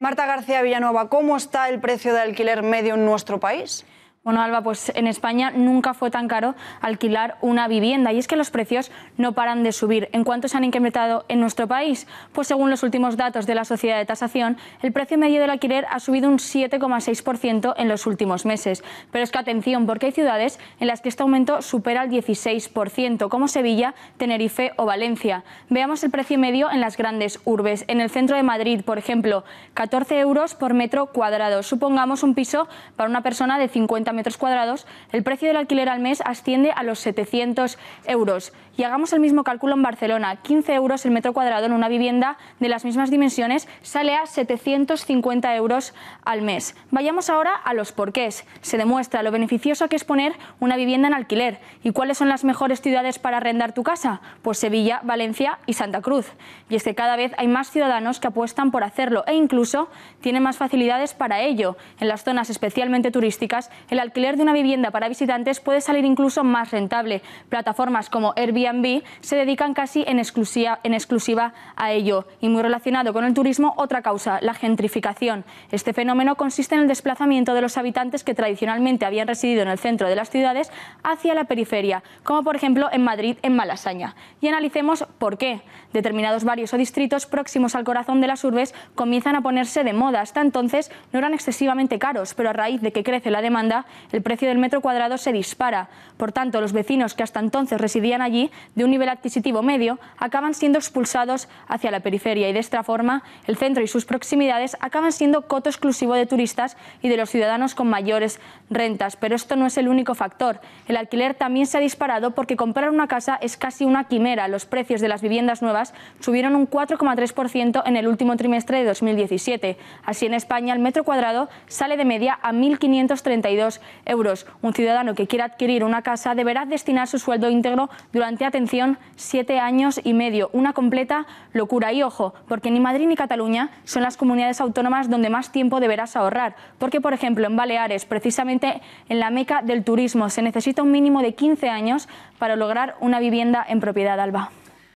Marta García Villanueva, ¿cómo está el precio de alquiler medio en nuestro país? Bueno, Alba, pues en España nunca fue tan caro alquilar una vivienda y es que los precios no paran de subir. ¿En cuánto se han incrementado en nuestro país? Pues según los últimos datos de la Sociedad de Tasación, el precio medio del alquiler ha subido un 7,6% en los últimos meses. Pero es que atención, porque hay ciudades en las que este aumento supera el 16%, como Sevilla, Tenerife o Valencia. Veamos el precio medio en las grandes urbes. En el centro de Madrid, por ejemplo, 14 euros por metro cuadrado. Supongamos un piso para una persona de 50 metros cuadrados, el precio del alquiler al mes asciende a los 700 euros. Y hagamos el mismo cálculo en Barcelona. 15 euros el metro cuadrado en una vivienda de las mismas dimensiones sale a 750 euros al mes. Vayamos ahora a los porqués. Se demuestra lo beneficioso que es poner una vivienda en alquiler. ¿Y cuáles son las mejores ciudades para arrendar tu casa? Pues Sevilla, Valencia y Santa Cruz. Y es que cada vez hay más ciudadanos que apuestan por hacerlo e incluso tienen más facilidades para ello. En las zonas especialmente turísticas, el el alquiler de una vivienda para visitantes puede salir incluso más rentable. Plataformas como Airbnb se dedican casi en exclusiva, en exclusiva a ello. Y muy relacionado con el turismo, otra causa, la gentrificación. Este fenómeno consiste en el desplazamiento de los habitantes que tradicionalmente habían residido en el centro de las ciudades hacia la periferia, como por ejemplo en Madrid, en Malasaña. Y analicemos por qué. Determinados barrios o distritos próximos al corazón de las urbes comienzan a ponerse de moda. Hasta entonces no eran excesivamente caros, pero a raíz de que crece la demanda, el precio del metro cuadrado se dispara. Por tanto, los vecinos que hasta entonces residían allí, de un nivel adquisitivo medio, acaban siendo expulsados hacia la periferia y de esta forma el centro y sus proximidades acaban siendo coto exclusivo de turistas y de los ciudadanos con mayores rentas. Pero esto no es el único factor. El alquiler también se ha disparado porque comprar una casa es casi una quimera. Los precios de las viviendas nuevas subieron un 4,3% en el último trimestre de 2017. Así, en España, el metro cuadrado sale de media a 1.532 euros. Un ciudadano que quiera adquirir una casa deberá destinar su sueldo íntegro durante, atención, siete años y medio. Una completa locura. Y ojo, porque ni Madrid ni Cataluña son las comunidades autónomas donde más tiempo deberás ahorrar. Porque, por ejemplo, en Baleares, precisamente en la meca del turismo, se necesita un mínimo de 15 años para lograr una vivienda en propiedad, Alba.